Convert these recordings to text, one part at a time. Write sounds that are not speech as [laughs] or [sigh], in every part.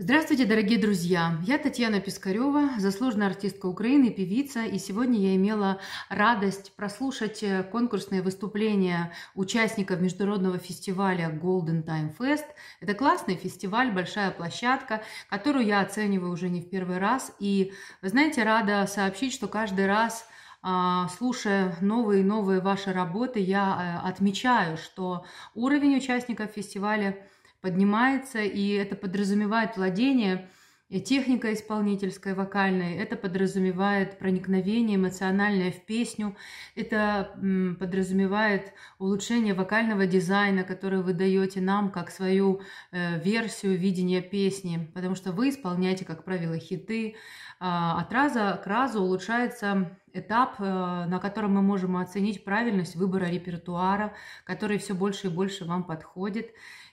Здравствуйте, дорогие друзья! Я Татьяна Пискарева, заслуженная артистка Украины, певица, и сегодня я имела радость прослушать э, конкурсное выступление участников международного фестиваля Golden Time Fest. Это классный фестиваль, большая площадка, которую я оцениваю уже не в первый раз. И, вы знаете, рада сообщить, что каждый раз а, слушая новые и новые ваши работы, я э, отмечаю, что уровень участников фестиваля – поднимается, и это подразумевает владение э, техникой исполнительской, вокальной, это подразумевает проникновение эмоциональное в песню, это подразумевает улучшение вокального дизайна, который вы даете нам как свою э, версию видения песни, потому что вы исполняете, как правило, хиты. А от раза к разу улучшается этап, э, на котором мы можем оценить правильность выбора репертуара, который все больше и больше вам подходит.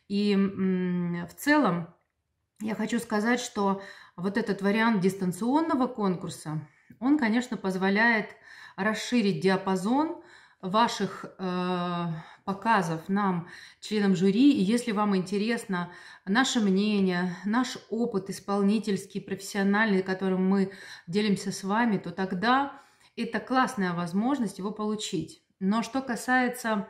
И в целом я хочу сказать, что вот этот вариант дистанционного конкурса, он, конечно, позволяет расширить диапазон ваших э, показов нам, членам жюри. И если вам интересно наше мнение, наш опыт исполнительский, профессиональный, которым мы делимся с вами, то тогда это классная возможность его получить. Но что касается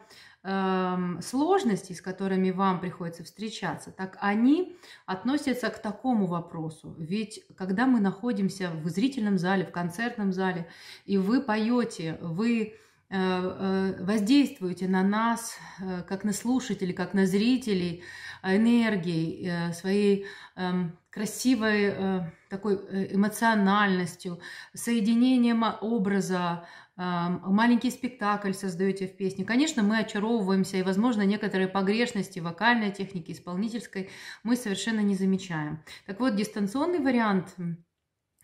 Эм, сложностей, с которыми вам приходится встречаться, так они относятся к такому вопросу. Ведь когда мы находимся в зрительном зале, в концертном зале, и вы поете, вы э, э, воздействуете на нас, э, как на слушателей, как на зрителей, энергией, своей эм, красивой такой эмоциональностью, соединением образа маленький спектакль создаете в песне. Конечно, мы очаровываемся, и, возможно, некоторые погрешности вокальной техники, исполнительской мы совершенно не замечаем. Так вот, дистанционный вариант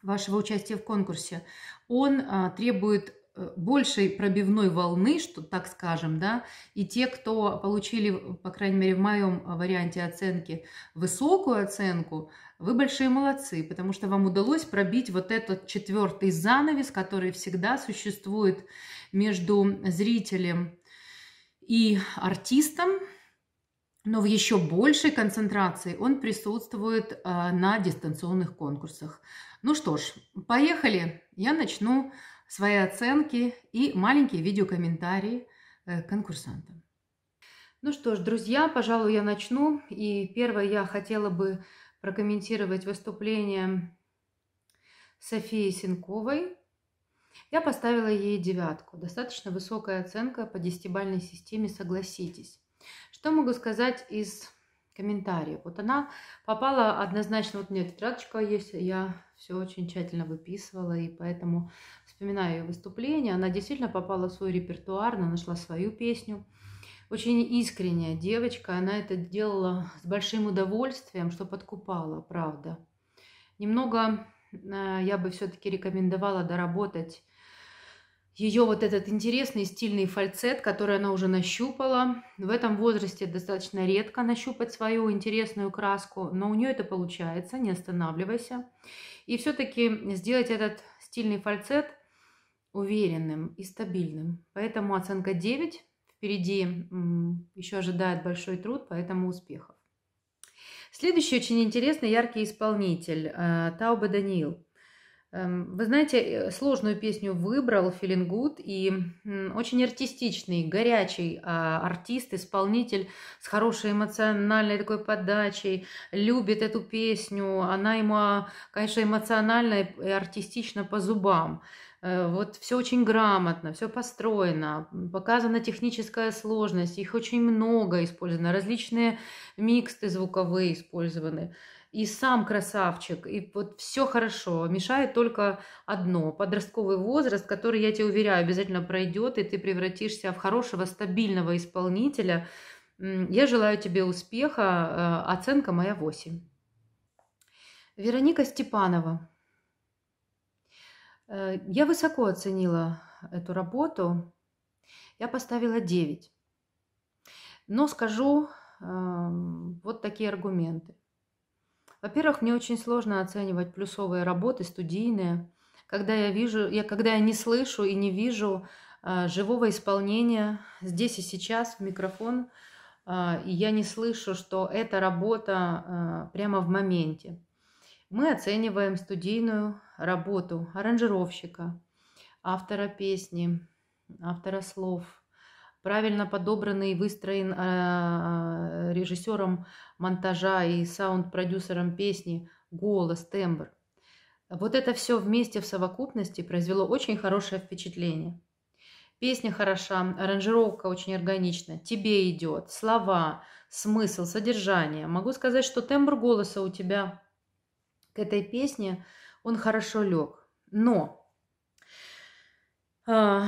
вашего участия в конкурсе, он а, требует э, большей пробивной волны, что так скажем, да, и те, кто получили, по крайней мере, в моем а, варианте оценки, высокую оценку, вы большие молодцы, потому что вам удалось пробить вот этот четвертый занавес, который всегда существует между зрителем и артистом, но в еще большей концентрации он присутствует а, на дистанционных конкурсах. Ну что ж, поехали. Я начну свои оценки и маленькие видеокомментарии э, конкурсантам. Ну что ж, друзья, пожалуй, я начну. И первое я хотела бы прокомментировать выступление Софии Синковой. Я поставила ей девятку. Достаточно высокая оценка по десятибальной системе, согласитесь. Что могу сказать из комментариев? Вот она попала однозначно, вот у меня тетрадочка есть, я все очень тщательно выписывала, и поэтому вспоминаю ее выступление. Она действительно попала в свой репертуар, она нашла свою песню – очень искренняя девочка, она это делала с большим удовольствием, что подкупала, правда. Немного э, я бы все-таки рекомендовала доработать ее вот этот интересный стильный фальцет, который она уже нащупала. В этом возрасте достаточно редко нащупать свою интересную краску, но у нее это получается, не останавливайся. И все-таки сделать этот стильный фальцет уверенным и стабильным. Поэтому оценка 9 Впереди еще ожидает большой труд, поэтому успехов. Следующий очень интересный, яркий исполнитель э, Тауба Даниил. Эм, вы знаете, э, сложную песню выбрал Feeling Good и очень артистичный, горячий а, артист, исполнитель с хорошей эмоциональной такой подачей, любит эту песню, она ему, а, конечно, эмоционально и артистично по зубам. Э, вот все очень грамотно, все построено, показана техническая сложность, их очень много использовано, различные миксты звуковые использованы. И сам красавчик, и вот все хорошо. Мешает только одно – подростковый возраст, который, я тебе уверяю, обязательно пройдет, и ты превратишься в хорошего, стабильного исполнителя. Я желаю тебе успеха. Э, оценка моя 8. Вероника Степанова. Э, я высоко оценила эту работу. Я поставила 9. Но скажу э, вот такие аргументы. Во-первых, мне очень сложно оценивать плюсовые работы, студийные, когда я вижу, я, когда я не слышу и не вижу э, живого исполнения здесь и сейчас в микрофон, э, и я не слышу, что эта работа э, прямо в моменте. Мы оцениваем студийную работу аранжировщика, автора песни, автора слов, правильно подобранный и выстроен э, э, режиссером монтажа и саунд-продюсером песни голос, тембр. Вот это все вместе в совокупности произвело очень хорошее впечатление. Песня хороша, аранжировка очень органична, тебе идет, слова, смысл, содержание. Могу сказать, что тембр голоса у тебя к этой песне – он хорошо лег. Но э,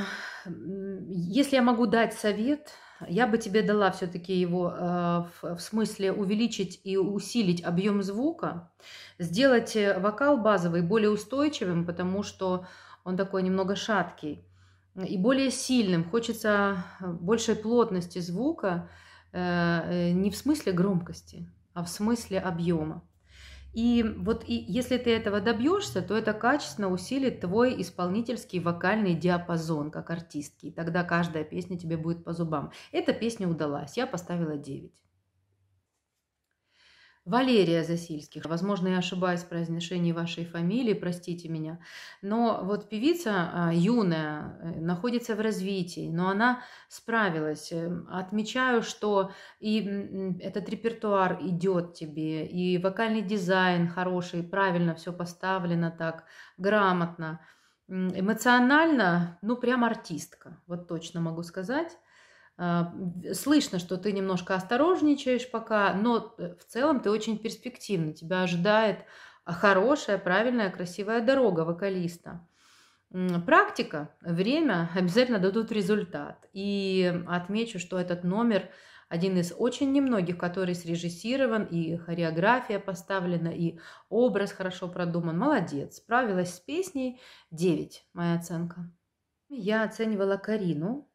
если я могу дать совет, я бы тебе дала все-таки его э, в, в смысле увеличить и усилить объем звука, сделать э, вокал базовый более устойчивым, потому что он такой немного шаткий, и более сильным. Хочется э, большей плотности звука, э, э, не в смысле громкости, а в смысле объема. И вот и если ты этого добьешься, то это качественно усилит твой исполнительский вокальный диапазон как артистки. И тогда каждая песня тебе будет по зубам. Эта песня удалась, я поставила 9. Валерия Засильских. Возможно, я ошибаюсь в произношении вашей фамилии, простите меня. Но вот певица а, юная, э, находится в развитии, но она справилась. Эм, отмечаю, что и этот репертуар идет тебе, и вокальный дизайн хороший, правильно все поставлено так, грамотно. Эмоционально, ну, прям артистка, вот точно могу сказать. А, слышно, что ты немножко осторожничаешь пока, но э, в целом ты очень перспективна. Тебя ожидает а, хорошая, правильная, красивая дорога вокалиста. Практика, время [laughs] обязательно дадут результат. И отмечу, что этот номер один из очень немногих, который срежиссирован, и хореография поставлена, и образ хорошо продуман. Молодец, справилась с песней 9, моя оценка. Я оценивала Карину,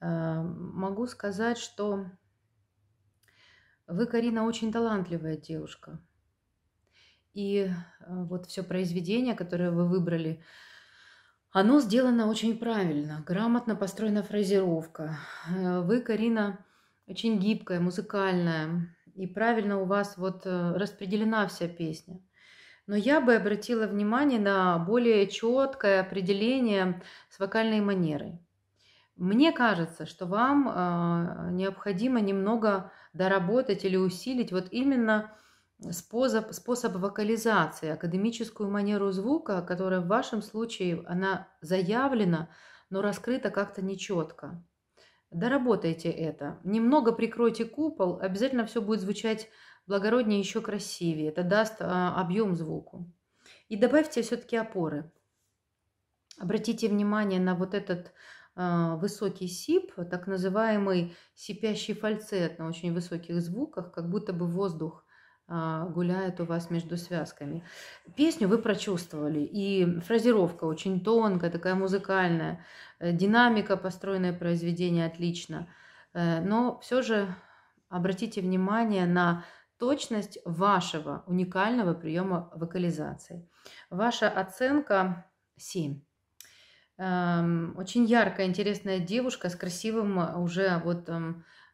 Э, могу сказать, что вы, Карина, очень талантливая девушка. И э, вот все произведение, которое вы выбрали, оно сделано очень правильно, грамотно построена фразировка. Э, вы, Карина, очень гибкая, музыкальная, и правильно у вас вот распределена вся песня. Но я бы обратила внимание на более четкое определение с вокальной манерой. Мне кажется, что вам а, необходимо немного доработать или усилить вот именно способ, способ вокализации, академическую манеру звука, которая в вашем случае, она заявлена, но раскрыта как-то нечетко. Доработайте это. Немного прикройте купол, обязательно все будет звучать благороднее, еще красивее. Это даст а, объем звуку. И добавьте все-таки опоры. Обратите внимание на вот этот а, высокий сип, так называемый сипящий фальцет на очень высоких звуках, как будто бы воздух а, гуляет у вас между связками. Песню вы прочувствовали, и фразировка очень тонкая, такая музыкальная, э, динамика построенное произведение отлично, э, но все же обратите внимание на точность вашего уникального приема вокализации. Ваша оценка 7 очень яркая, интересная девушка с красивым а, уже вот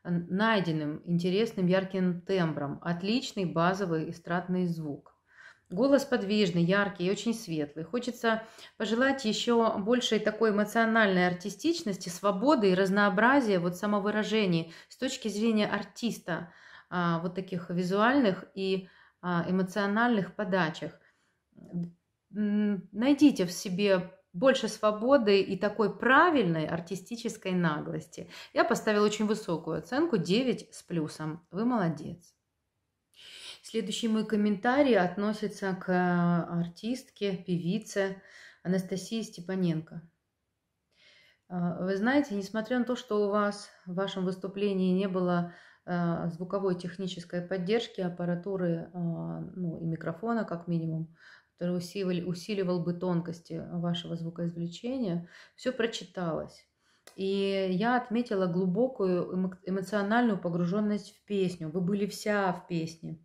найденным, интересным, ярким тембром. Отличный базовый эстрадный звук. Голос подвижный, яркий и очень светлый. Хочется пожелать еще большей такой эмоциональной артистичности, свободы и разнообразия вот самовыражений с точки зрения артиста, а, вот таких визуальных и а, эмоциональных подачах. Найдите в себе больше свободы и такой правильной артистической наглости. Я поставила очень высокую оценку 9 с плюсом. Вы молодец. Следующий мой комментарий относится к а, артистке, певице Анастасии Степаненко. А, вы знаете, несмотря на то, что у вас в вашем выступлении не было а, звуковой технической поддержки, аппаратуры ну, и микрофона как минимум, который усиливали, усиливал бы тонкости вашего звукоизвлечения, все прочиталось. И я отметила глубокую эмоциональную погруженность в песню. Вы были вся в песне.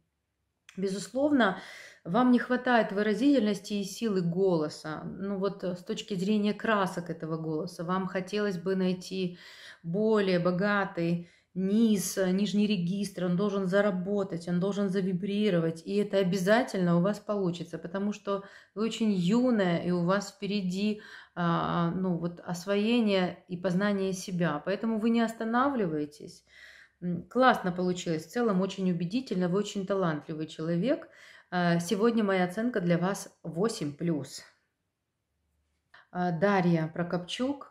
Безусловно, вам не хватает выразительности и силы голоса. Ну вот э, с точки зрения красок этого голоса, вам хотелось бы найти более богатый низ, э, нижний регистр, он должен заработать, он должен завибрировать. И это обязательно у вас получится, потому что вы очень юная, и у вас впереди а, ну, вот освоение и познание себя. Поэтому вы не останавливаетесь. Классно получилось, в целом очень убедительно, вы очень талантливый человек. А, сегодня моя оценка для вас 8+. А, Дарья Прокопчук,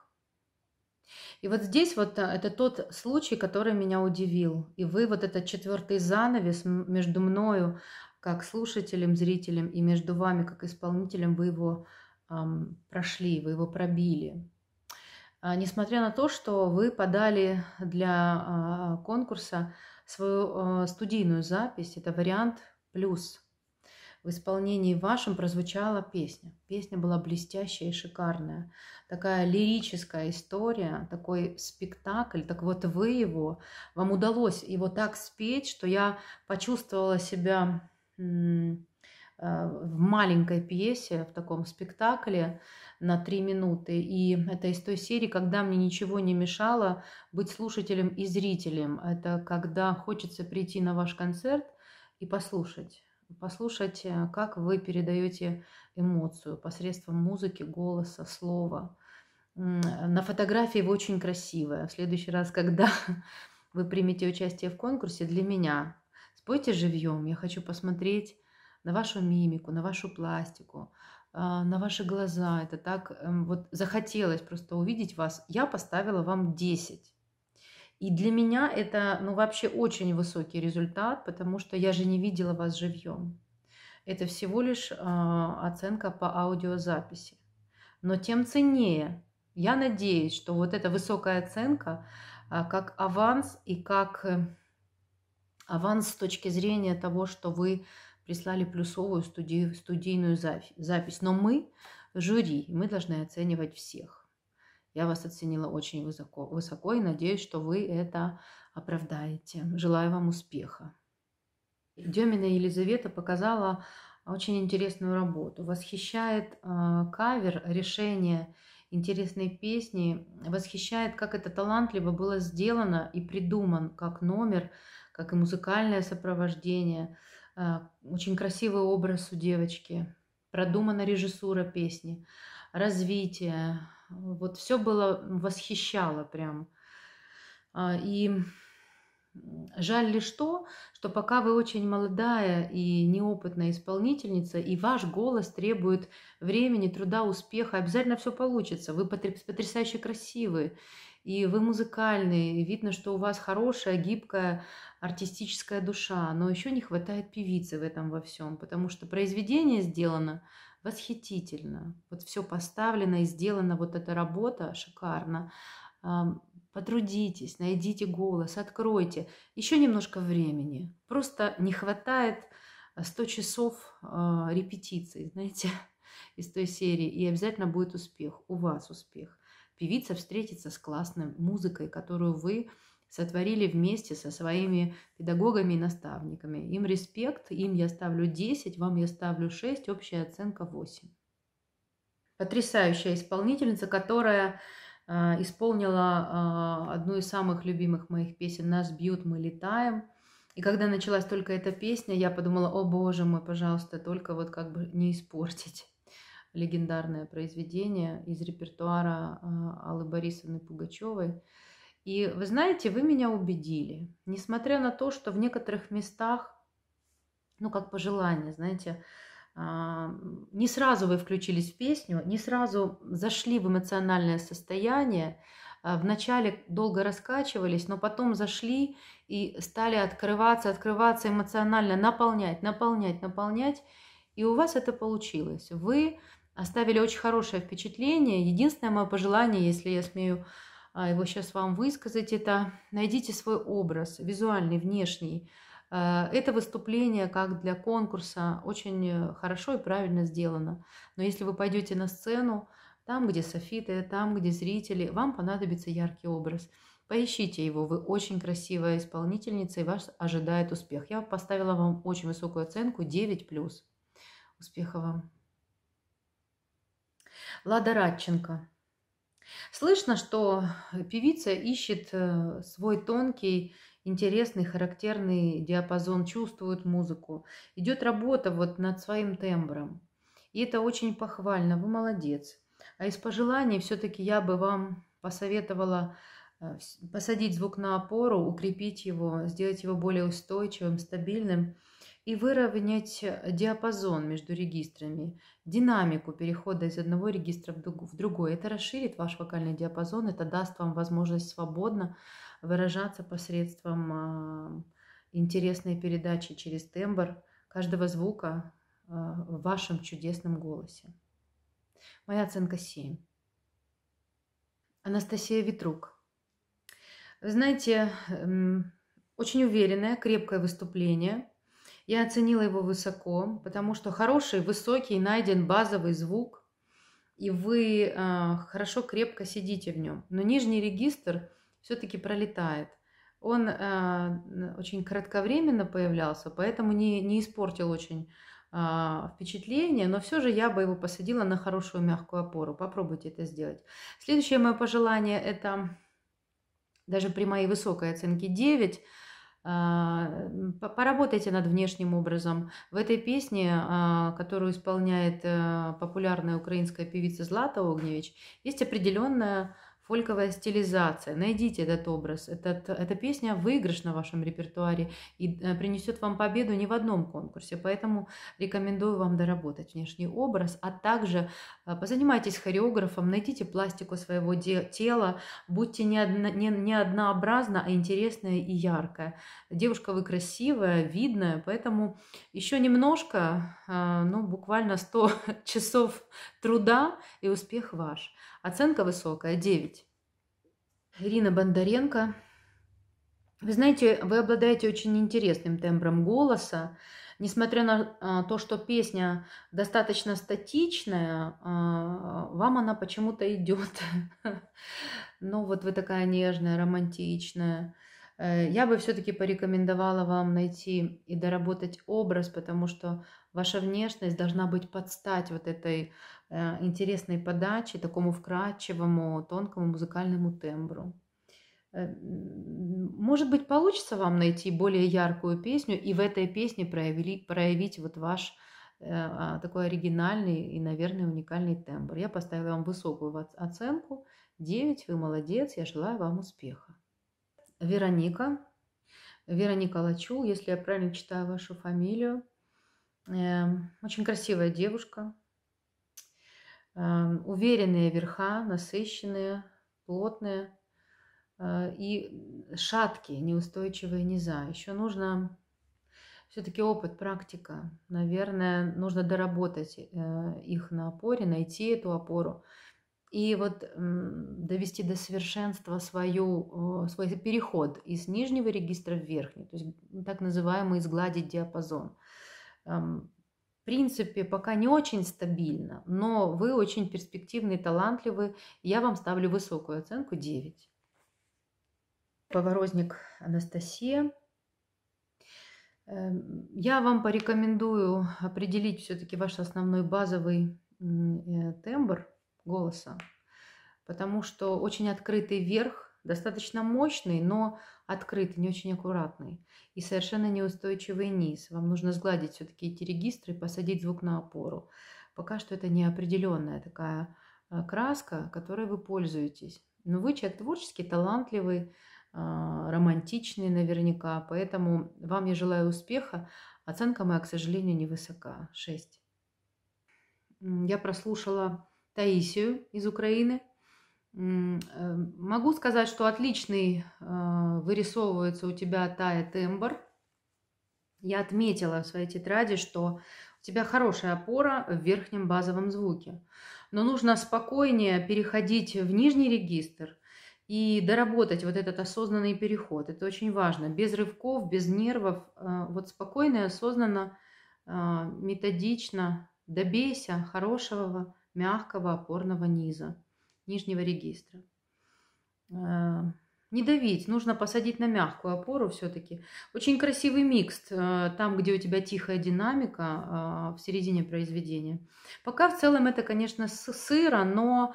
и вот здесь вот э, это тот случай, который меня удивил. И вы вот этот четвертый занавес между мною как слушателем, зрителем и между вами как исполнителем вы его эм, прошли, вы его пробили. А, несмотря на то, что вы подали для э, конкурса свою э, студийную запись, это вариант плюс – в исполнении вашем прозвучала песня. Песня была блестящая и шикарная. Такая лирическая история, такой спектакль. Так вот вы его, вам удалось его так спеть, что я почувствовала себя э, в маленькой пьесе, в таком спектакле на три минуты. И это из той серии, когда мне ничего не мешало быть слушателем и зрителем. Это когда хочется прийти на ваш концерт и послушать послушать, э, как вы передаете эмоцию посредством музыки, голоса, слова. Э, на фотографии вы очень красивая. В следующий раз, когда [laughs] вы примете участие в конкурсе, для меня спойте живьем. Я хочу посмотреть на вашу мимику, на вашу пластику, а, на ваши глаза. Это так эм, вот захотелось просто увидеть вас. Я поставила вам 10. И для меня это, ну, вообще очень высокий результат, потому что я же не видела вас живьем. Это всего лишь э, оценка по аудиозаписи. Но тем ценнее. Я надеюсь, что вот эта высокая оценка э, как аванс и как э, аванс с точки зрения того, что вы прислали плюсовую студию, студийную запись. Но мы жюри, мы должны оценивать всех. Я вас оценила очень высоко, высоко и надеюсь, что вы это оправдаете. Желаю вам успеха. Демина Елизавета показала очень интересную работу. Восхищает э, кавер, решение интересной песни. Восхищает, как это талантливо было сделано и придуман, как номер, как и музыкальное сопровождение. Э, очень красивый образ у девочки. Продумана режиссура песни, развитие, вот все было, восхищало прям. А, и жаль лишь то, что пока вы очень молодая и неопытная исполнительница, и ваш голос требует времени, труда, успеха, обязательно все получится. Вы потрясающе красивы, и вы музыкальный, видно, что у вас хорошая, гибкая, артистическая душа, но еще не хватает певицы в этом во всем, потому что произведение сделано – восхитительно. Вот все поставлено и сделано, вот эта работа шикарно. Потрудитесь, найдите голос, откройте. Еще немножко времени. Просто не хватает 100 э, часов а, репетиций, знаете, [laughs] из той серии. И обязательно будет успех. У вас успех. Певица встретится с классной музыкой, которую вы сотворили вместе со своими педагогами и наставниками. Им респект, им я ставлю 10, вам я ставлю 6, общая оценка 8. Потрясающая исполнительница, которая э, исполнила э, одну из самых любимых моих песен «Нас бьют, мы летаем». И когда началась только эта песня, я подумала, о боже мой, пожалуйста, только вот как бы не испортить легендарное произведение из репертуара э, Аллы Борисовны Пугачевой. И вы знаете, вы меня убедили, несмотря на то, что в некоторых местах, ну как пожелание, знаете, а, не сразу вы включились в песню, не сразу зашли в эмоциональное состояние, а, вначале долго раскачивались, но потом зашли и стали открываться, открываться эмоционально, наполнять, наполнять, наполнять. И у вас это получилось. Вы оставили очень хорошее впечатление. Единственное мое пожелание, если я смею а, его сейчас вам высказать, это найдите свой образ, визуальный, внешний. Э, это выступление, как для конкурса, очень э, хорошо и правильно сделано. Но если вы пойдете на сцену, там, где софиты, там, где зрители, вам понадобится яркий образ. Поищите его, вы очень красивая исполнительница, и вас ожидает успех. Я поставила вам очень высокую оценку 9+. Успехов вам! Лада Радченко. Слышно, что певица ищет э, свой тонкий, интересный, характерный диапазон, чувствует музыку. Идет работа вот над своим тембром. И это очень похвально, вы молодец. А из пожеланий все-таки я бы вам посоветовала э, посадить звук на опору, укрепить его, сделать его более устойчивым, стабильным – и выровнять э, диапазон между регистрами, динамику перехода из одного регистра в другой. Это расширит ваш вокальный диапазон, это даст вам возможность свободно выражаться посредством э, интересной передачи через тембр каждого звука э, в вашем чудесном голосе. Моя оценка 7. Анастасия Витрук. Вы знаете, эм, очень уверенное, крепкое выступление – я оценила его высоко, потому что хороший, высокий, найден базовый звук, и вы э, хорошо, крепко сидите в нем. Но нижний регистр все-таки пролетает. Он э, очень кратковременно появлялся, поэтому не, не испортил очень э, впечатление, но все же я бы его посадила на хорошую мягкую опору. Попробуйте это сделать. Следующее мое пожелание – это даже при моей высокой оценке 9 – а, поработайте над внешним образом. В этой песне, а, которую исполняет э, популярная украинская певица Злата Огневич, есть определенная фольковая стилизация. Найдите этот образ. Этот, эта песня выигрыш на вашем репертуаре и э, принесет вам победу не в одном конкурсе. Поэтому рекомендую вам доработать внешний образ, а также э, позанимайтесь хореографом, найдите пластику своего тела, будьте не, одно, не, не однообразно, а интересная и яркая. Девушка вы красивая, видная, поэтому еще немножко, э, ну буквально 100 [laughs] часов труда и успех ваш. Оценка высокая, 9. Ирина Бондаренко. Вы знаете, вы обладаете очень интересным тембром голоса. Несмотря на а, то, что песня достаточно статичная, а, вам она почему-то идет. [laughs] Но ну, вот вы такая нежная, романтичная. Э, я бы все-таки порекомендовала вам найти и доработать образ, потому что ваша внешность должна быть под стать вот этой Э, интересной подачи, такому вкрадчивому, тонкому музыкальному тембру. Э, может быть, получится вам найти более яркую песню и в этой песне проявить, проявить вот ваш э, такой оригинальный и, наверное, уникальный тембр. Я поставила вам высокую оценку. 9, вы молодец, я желаю вам успеха. Вероника, Вероника Лачу, если я правильно читаю вашу фамилию. Эм, очень красивая девушка, уверенные верха, насыщенные, плотные а, и шаткие, неустойчивые низа. Еще нужно все-таки опыт, практика. Наверное, нужно доработать э, их на опоре, найти эту опору. И вот довести до совершенства свою, свой переход из нижнего регистра в верхний, то есть так называемый сгладить диапазон принципе, пока не очень стабильно, но вы очень перспективный, талантливый. Я вам ставлю высокую оценку 9. Поворозник Анастасия. Эм, я вам порекомендую определить все-таки ваш основной базовый э, тембр голоса, потому что очень открытый верх достаточно мощный, но открытый, не очень аккуратный и совершенно неустойчивый низ. Вам нужно сгладить все-таки эти регистры и посадить звук на опору. Пока что это неопределенная такая э, краска, которой вы пользуетесь. Но вы человек творческий, талантливый, а, романтичный наверняка, поэтому вам я желаю успеха. Оценка моя, к сожалению, невысока, 6. Я прослушала Таисию из Украины – Эм, могу сказать, что отличный э, вырисовывается у тебя тает тембр. Я отметила в своей тетради, что у тебя хорошая опора в верхнем базовом звуке. Но нужно спокойнее переходить в нижний регистр и доработать вот этот осознанный переход. Это очень важно. Без рывков, без нервов. Э, вот спокойно и осознанно, э, методично добейся хорошего, мягкого опорного низа нижнего регистра. Э, не давить, нужно посадить на мягкую опору все-таки. Очень красивый микс, э, там, где у тебя тихая динамика э, в середине произведения. Пока в целом это, конечно, сыро, но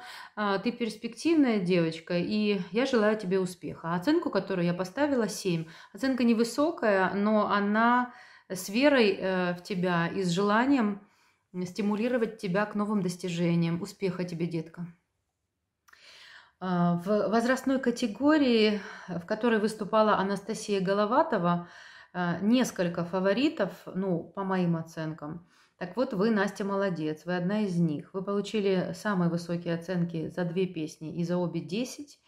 ты перспективная девочка, и я желаю тебе успеха. Оценку, которую я поставила, 7. Оценка невысокая, но она с верой в тебя и с желанием стимулировать тебя к новым достижениям. Успеха тебе, детка! А, в возрастной категории, в которой выступала Анастасия Головатова, а, несколько фаворитов, ну, по моим оценкам. Так вот, вы, Настя, молодец, вы одна из них. Вы получили самые высокие оценки за две песни и за обе 10.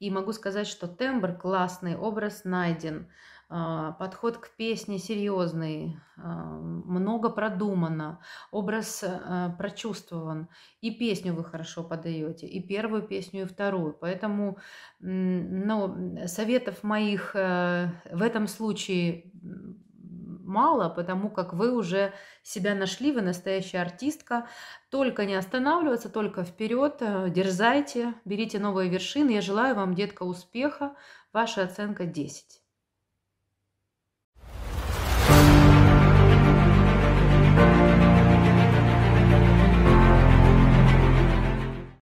И могу сказать, что тембр классный, образ найден, а, подход к песне серьезный, а, много продумано, образ а, прочувствован. И песню вы хорошо подаете, и первую песню, и вторую. Поэтому ну, советов моих э, в этом случае мало, потому как вы уже себя нашли, вы настоящая артистка. Только не останавливаться, только вперед, э, дерзайте, берите новые вершины. Я желаю вам, детка, успеха. Ваша оценка 10.